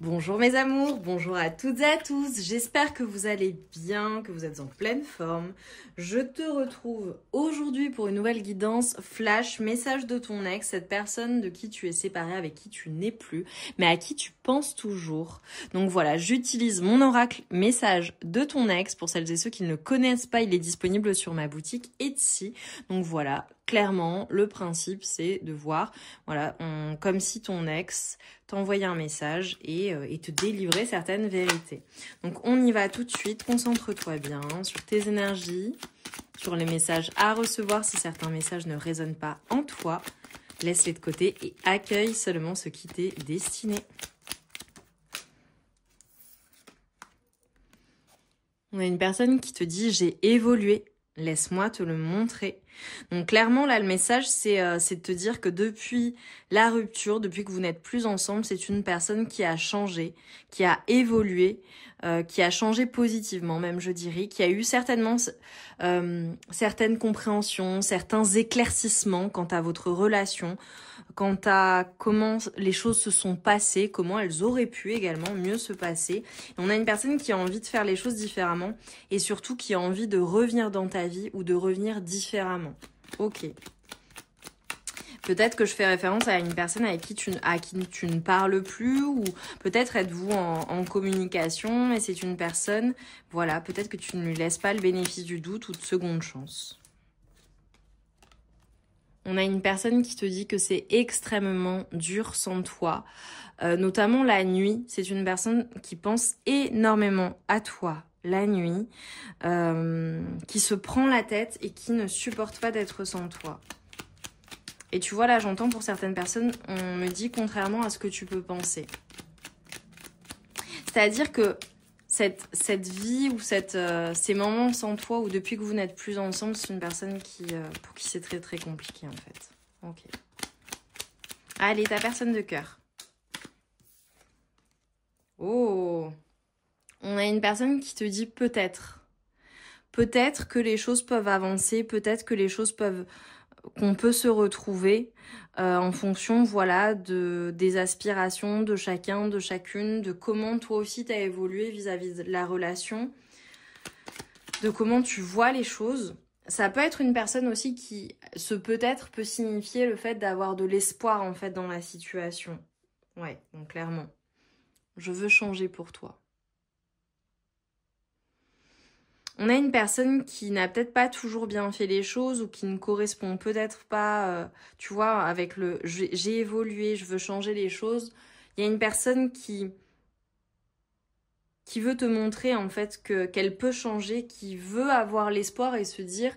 Bonjour mes amours, bonjour à toutes et à tous, j'espère que vous allez bien, que vous êtes en pleine forme. Je te retrouve aujourd'hui pour une nouvelle guidance flash, message de ton ex, cette personne de qui tu es séparée, avec qui tu n'es plus, mais à qui tu penses toujours. Donc voilà, j'utilise mon oracle message de ton ex, pour celles et ceux qui ne le connaissent pas, il est disponible sur ma boutique Etsy. Donc voilà, clairement, le principe, c'est de voir, voilà, comme si ton ex t'envoyait un message et, euh, et, te délivrait certaines vérités. Donc, on y va tout de suite. Concentre-toi bien sur tes énergies, sur les messages à recevoir si certains messages ne résonnent pas en toi. Laisse-les de côté et accueille seulement ce qui t'est destiné. On a une personne qui te dit j'ai évolué, laisse-moi te le montrer. Donc clairement, là, le message, euh, c'est de te dire que depuis la rupture, depuis que vous n'êtes plus ensemble, c'est une personne qui a changé, qui a évolué, euh, qui a changé positivement même, je dirais, qui a eu certainement euh, certaines compréhensions, certains éclaircissements quant à votre relation, quant à comment les choses se sont passées, comment elles auraient pu également mieux se passer. on a une personne qui a envie de faire les choses différemment et surtout qui a envie de revenir dans ta vie ou de revenir différemment. Ok. Peut-être que je fais référence à une personne avec qui à qui tu ne parles plus ou peut-être êtes-vous en, communication et c'est une personne, voilà, peut-être que tu ne lui laisses pas le bénéfice du doute ou de seconde chance. On a une personne qui te dit que c'est extrêmement dur sans toi, euh, notamment la nuit. C'est une personne qui pense énormément à toi, la nuit, euh, qui se prend la tête et qui ne supporte pas d'être sans toi. Et tu vois, là, j'entends pour certaines personnes, on me dit contrairement à ce que tu peux penser. C'est-à-dire que cette, vie ou cette, euh, ces moments sans toi ou depuis que vous n'êtes plus ensemble, c'est une personne qui, euh, pour qui c'est très très compliqué en fait. Ok. Allez, ta personne de cœur. Oh on a une personne qui te dit peut-être. Peut-être que les choses peuvent avancer, peut-être que les choses peuvent qu'on peut se retrouver euh, en fonction voilà de des aspirations de chacun, de chacune, de comment toi aussi t'as évolué vis-à-vis -vis de la relation, de comment tu vois les choses. Ça peut être une personne aussi qui, ce peut-être, peut signifier le fait d'avoir de l'espoir en fait dans la situation. Ouais, donc clairement, je veux changer pour toi. on a une personne qui n'a peut-être pas toujours bien fait les choses ou qui ne correspond peut-être pas, euh, tu vois, avec le j'ai évolué, je veux changer les choses. Il y a une personne qui qui veut te montrer en fait que qu'elle peut changer, qui veut avoir l'espoir et se dire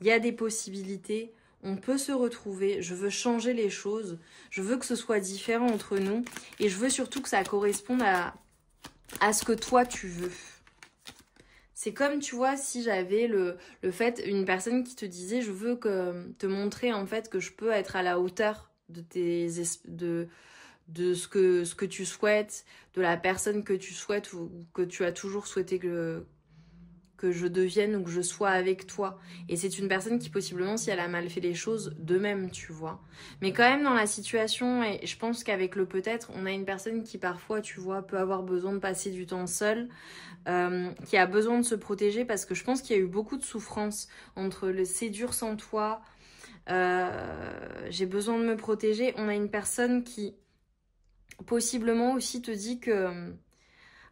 il y a des possibilités, on peut se retrouver, je veux changer les choses, je veux que ce soit différent entre nous et je veux surtout que ça corresponde à à ce que toi tu veux. C'est comme, tu vois, si j'avais le, le fait, une personne qui te disait, je veux te montrer en fait que je peux être à la hauteur de tes de de ce que ce que tu souhaites, de la personne que tu souhaites ou que tu as toujours souhaité que que je devienne ou que je sois avec toi. Et c'est une personne qui possiblement, si elle a mal fait les choses, de même, tu vois. Mais quand même dans la situation, et je pense qu'avec le peut-être, on a une personne qui parfois, tu vois, peut avoir besoin de passer du temps seule, euh, qui a besoin de se protéger parce que je pense qu'il y a eu beaucoup de souffrance entre le c'est dur sans toi, euh, j'ai besoin de me protéger. On a une personne qui possiblement aussi te dit que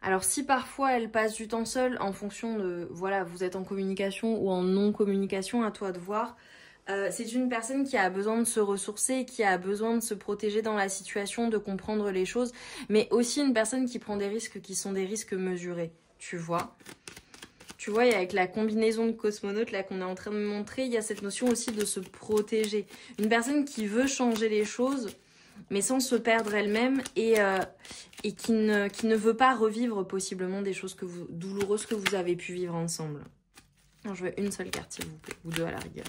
alors si parfois elle passe du temps seule en fonction de, voilà, vous êtes en communication ou en non-communication, à toi de voir, euh, c'est une personne qui a besoin de se ressourcer, qui a besoin de se protéger dans la situation, de comprendre les choses, mais aussi une personne qui prend des risques qui sont des risques mesurés, tu vois. Tu vois, et avec la combinaison de cosmonautes là qu'on est en train de montrer, il y a cette notion aussi de se protéger. Une personne qui veut changer les choses, mais sans se perdre elle-même et, euh, qui, ne, veut pas revivre possiblement des choses douloureuses que vous avez pu vivre ensemble. je veux une seule carte, s'il vous plaît, ou deux à la rigueur.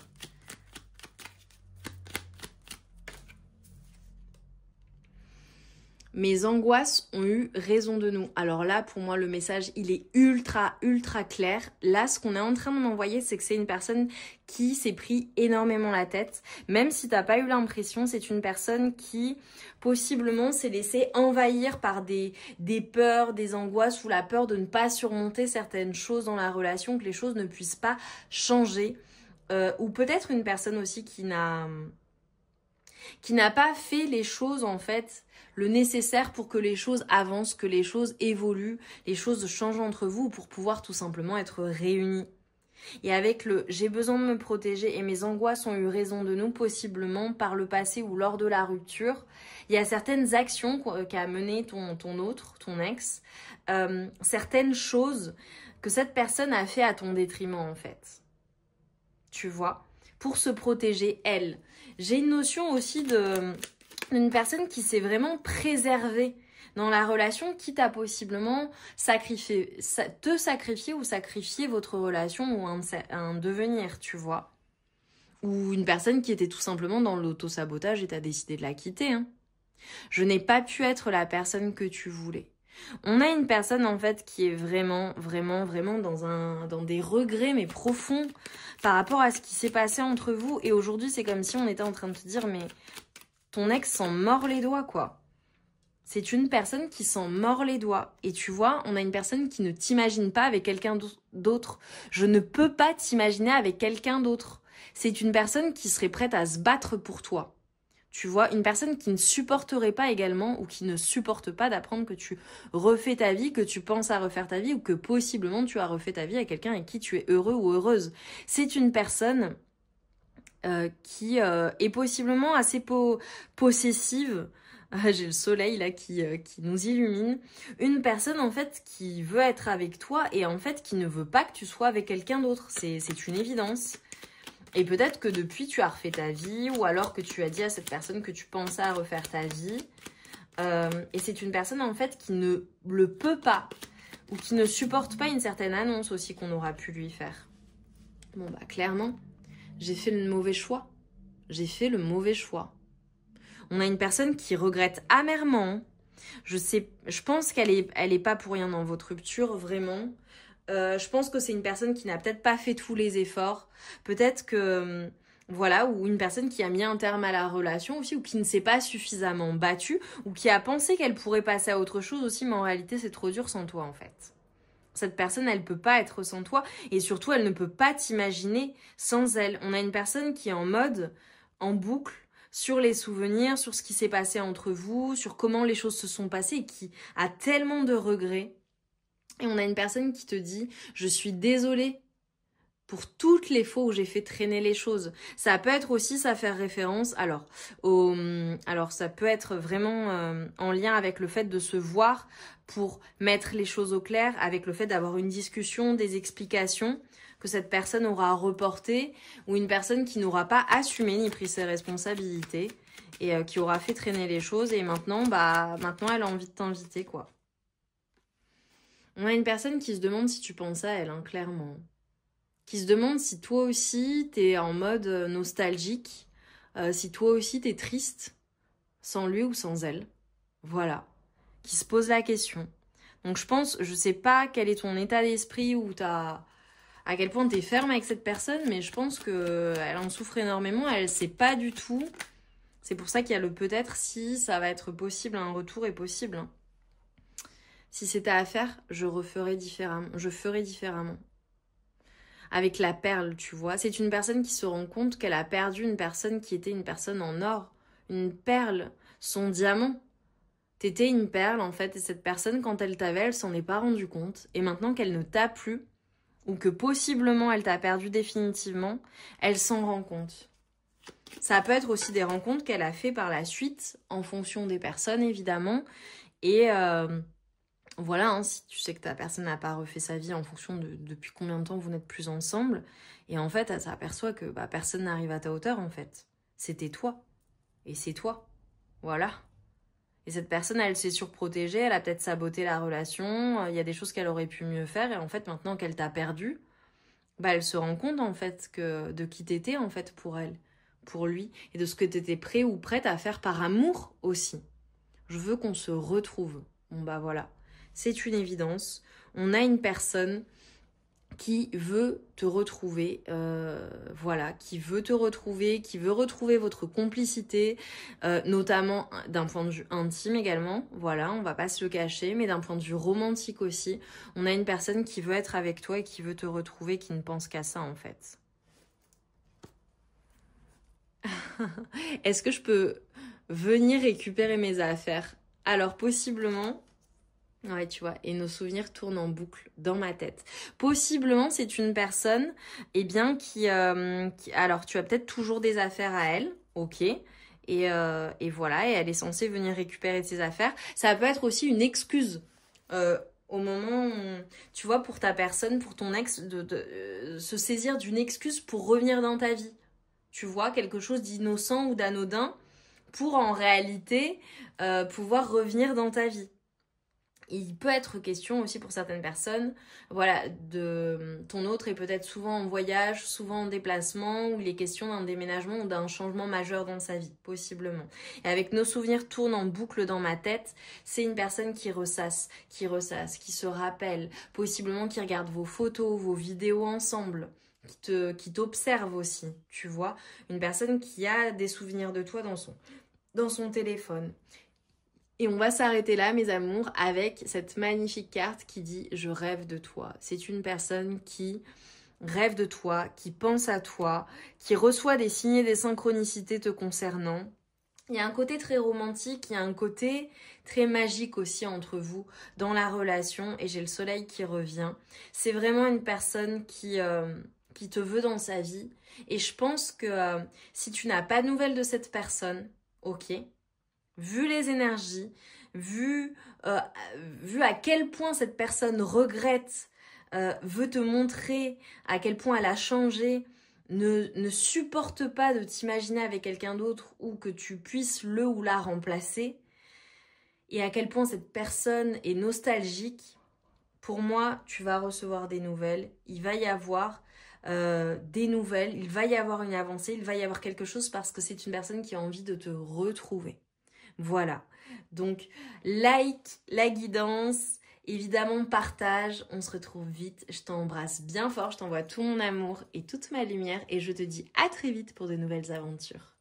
Mes angoisses ont eu raison de nous. Alors là, pour moi, le message, il est ultra, ultra clair. Là, ce qu'on est en train d'envoyer, c'est que c'est une personne qui s'est pris énormément la tête. Même si t'as pas eu l'impression, c'est une personne qui, possiblement, s'est laissée envahir par des, des peurs, des angoisses ou la peur de ne pas surmonter certaines choses dans la relation, que les choses ne puissent pas changer. Euh, ou peut-être une personne aussi qui n'a qui n'a pas fait les choses en fait le nécessaire pour que les choses avancent, que les choses évoluent, les choses changent entre vous pour pouvoir tout simplement être réunis. Et avec le j'ai besoin de me protéger et mes angoisses ont eu raison de nous possiblement par le passé ou lors de la rupture, il y a certaines actions euh, qu'a menées ton, ton autre, ton ex, euh, certaines choses que cette personne a fait à ton détriment en fait. Tu vois Pour se protéger elle. J'ai une notion aussi de une personne qui s'est vraiment préservée dans la relation, quitte à possiblement sacrifier, te sacrifier ou sacrifier votre relation ou un, devenir, tu vois. Ou une personne qui était tout simplement dans l'auto-sabotage et t'as décidé de la quitter. Hein. Je n'ai pas pu être la personne que tu voulais. On a une personne en fait qui est vraiment, vraiment, vraiment dans un, dans des regrets mais profonds par rapport à ce qui s'est passé entre vous. Et aujourd'hui, c'est comme si on était en train de te dire mais ton ex s'en mord les doigts, quoi. C'est une personne qui s'en mord les doigts. Et tu vois, on a une personne qui ne t'imagine pas avec quelqu'un d'autre. Je ne peux pas t'imaginer avec quelqu'un d'autre. C'est une personne qui serait prête à se battre pour toi. Tu vois, une personne qui ne supporterait pas également ou qui ne supporte pas d'apprendre que tu refais ta vie, que tu penses à refaire ta vie ou que possiblement tu as refait ta vie à quelqu'un avec qui tu es heureux ou heureuse. C'est une personne euh, qui euh, est possiblement assez possessive. Ah, j'ai le soleil là qui, euh, qui nous illumine. Une personne en fait qui veut être avec toi et en fait qui ne veut pas que tu sois avec quelqu'un d'autre. C'est une évidence. Et peut-être que depuis tu as refait ta vie ou alors que tu as dit à cette personne que tu pensais à refaire ta vie. et c'est une personne en fait qui ne le peut pas ou qui ne supporte pas une certaine annonce aussi qu'on aura pu lui faire. Bon bah clairement, j'ai fait le mauvais choix. J'ai fait le mauvais choix. On a une personne qui regrette amèrement. Je sais, je pense qu'elle est, elle est pas pour rien dans votre rupture, vraiment. Euh, je pense que c'est une personne qui n'a peut-être pas fait tous les efforts. Peut-être que, hum, voilà, ou une personne qui a mis un terme à la relation aussi, ou qui ne s'est pas suffisamment battue, ou qui a pensé qu'elle pourrait passer à autre chose aussi, mais en réalité c'est trop dur sans toi en fait. Cette personne, elle ne peut pas être sans toi et surtout, elle ne peut pas t'imaginer sans elle. On a une personne qui est en mode, en boucle, sur les souvenirs, sur ce qui s'est passé entre vous, sur comment les choses se sont passées et qui a tellement de regrets. Et on a une personne qui te dit, je suis désolée pour toutes les fois où j'ai fait traîner les choses. Ça peut être aussi, ça faire référence, alors, hum, alors ça peut être vraiment euh, en lien avec le fait de se voir pour mettre les choses au clair, avec le fait d'avoir une discussion, des explications que cette personne aura reporté ou une personne qui n'aura pas assumé ni pris ses responsabilités et euh, qui aura fait traîner les choses et maintenant, bah, maintenant elle a envie de t'inviter, quoi. On a une personne qui se demande si tu penses à elle, hein, clairement qui se demande si toi aussi t'es en mode euh, nostalgique, euh, si toi aussi t'es triste sans lui ou sans elle. Voilà. Qui se pose la question. Donc je pense, je sais pas quel est ton état d'esprit ou à quel point t'es ferme avec cette personne, mais je pense que euh, elle en souffre énormément. Elle sait pas du tout. C'est pour ça qu'il y a le peut-être si ça va être possible, un retour est possible. Hein. Si c'était à faire, je referais différemment. Je ferais différemment avec la perle, tu vois. C'est une personne qui se rend compte qu'elle a perdu une personne qui était une personne en or, une perle, son diamant. T'étais une perle en fait, et cette personne, quand elle t'avait, elle s'en est pas rendue compte. Et maintenant qu'elle ne t'a plus, ou que possiblement elle t'a perdu définitivement, elle s'en rend compte. Ça peut être aussi des rencontres qu'elle a fait par la suite, en fonction des personnes évidemment, et euh, voilà, hein, si tu sais que ta personne n'a pas refait sa vie en fonction de depuis combien de temps vous n'êtes plus ensemble, et en fait, elle s'aperçoit que bah, personne n'arrive à ta hauteur, en fait. C'était toi. Et c'est toi. Voilà. Et cette personne, elle s'est surprotégée, elle a peut-être saboté la relation, euh, il y a des choses qu'elle aurait pu mieux faire, et en fait, maintenant qu'elle t'a perdu, bah, elle se rend compte, en fait, que de qui t'étais, en fait, pour elle, pour lui, et de ce que t'étais prêt ou prête à faire par amour aussi. Je veux qu'on se retrouve. Bon, bah voilà c'est une évidence. On a une personne qui veut te retrouver, euh, voilà, qui veut te retrouver, qui veut retrouver votre complicité, euh, notamment d'un point de vue intime également, voilà, on va pas se le cacher, mais d'un point de vue romantique aussi, on a une personne qui veut être avec toi et qui veut te retrouver, qui ne pense qu'à ça en fait. Est-ce que je peux venir récupérer mes affaires Alors possiblement, Ouais, tu vois, et nos souvenirs tournent en boucle dans ma tête. Possiblement, c'est une personne, eh bien, qui, euh, Alors, tu as peut-être toujours des affaires à elle, ok, et, euh, et, voilà, et elle est censée venir récupérer ses affaires. Ça peut être aussi une excuse euh, au moment, tu vois, pour ta personne, pour ton ex, de, se saisir d'une excuse pour revenir dans ta vie. Tu vois, quelque chose d'innocent ou d'anodin pour en réalité pouvoir revenir dans ta vie il peut être question aussi pour certaines personnes, voilà, de ton autre est peut-être souvent en voyage, souvent en déplacement, ou les questions d'un déménagement ou d'un changement majeur dans sa vie, possiblement. Et avec nos souvenirs tournent en boucle dans ma tête, c'est une personne qui ressasse, qui ressasse, qui se rappelle, possiblement qui regarde vos photos, vos vidéos ensemble qui te qui t'observe aussi, tu vois, une personne qui a des souvenirs de toi dans son dans son téléphone et on va s'arrêter là, mes amours, avec cette magnifique carte qui dit Je rêve de toi. C'est une personne qui rêve de toi, qui pense à toi, qui reçoit des signes et des synchronicités te concernant. Il y a un côté très romantique, il y a un côté très magique aussi entre vous dans la relation et j'ai le soleil qui revient. C'est vraiment une personne qui, euh, qui te veut dans sa vie et je pense que euh, si tu n'as pas de nouvelles de cette personne, ok, vu les énergies, euh, vu, à quel point cette personne regrette, euh, veut te montrer à quel point elle a changé, ne, supporte pas de t'imaginer avec quelqu'un d'autre ou que tu puisses le ou la remplacer, et à quel point cette personne est nostalgique, pour moi, tu vas recevoir des nouvelles, il va y avoir euh, des nouvelles, il va y avoir une avancée, il va y avoir quelque chose parce que c'est une personne qui a envie de te retrouver. Voilà. Donc, like la guidance, évidemment, partage. On se retrouve vite. Je t'embrasse bien fort. Je t'envoie tout mon amour et toute ma lumière. Et je te dis à très vite pour de nouvelles aventures.